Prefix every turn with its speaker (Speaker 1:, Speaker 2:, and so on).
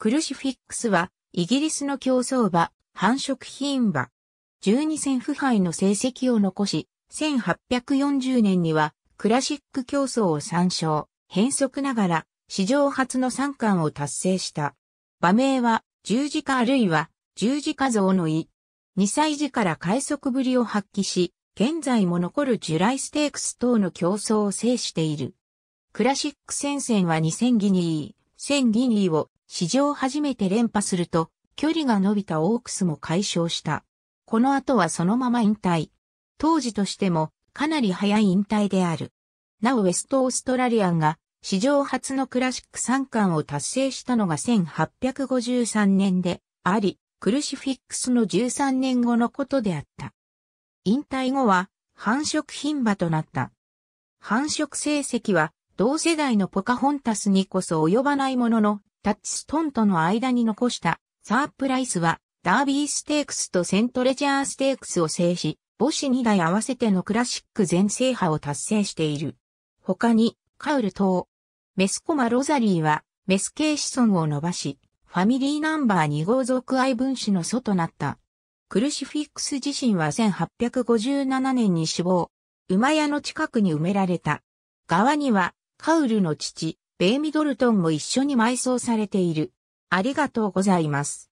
Speaker 1: ク
Speaker 2: ルシフィックスは、イギリスの競走馬、繁殖品馬。12戦腐敗の成績を残し、1840年には、クラシック競争を参照、変則ながら、史上初の三冠を達成した。馬名は、十字架あるいは、十字架像の意。2歳児から快速ぶりを発揮し、現在も残るジュライステークス等の競争を制している。クラシック戦線は2000ギニー、1000ギニーを史上初めて連覇すると、距離が伸びたオークスも解消した。この後はそのまま引退。当時としても、かなり早い引退である。なおウェストオーストラリアンが、史上初のクラシック三冠を達成したのが1853年であり、クルシフィックスの13年後のことであった。引退後は繁殖牝馬となった。繁殖成績は同世代のポカホンタスにこそ及ばないもののタッチストンとの間に残したサープライスはダービーステークスとセントレジャーステークスを制し、母子2台合わせてのクラシック全制覇を達成している。他に、カウル島。メスコマロザリーは、メス系子孫を伸ばし、ファミリーナンバー2号族愛分子の祖となった。クルシフィックス自身は1857年に死亡。馬屋の近くに埋められた。側には、カウルの父、ベイ・ミドルトンも一緒に埋葬されている。あ
Speaker 1: りがとうございます。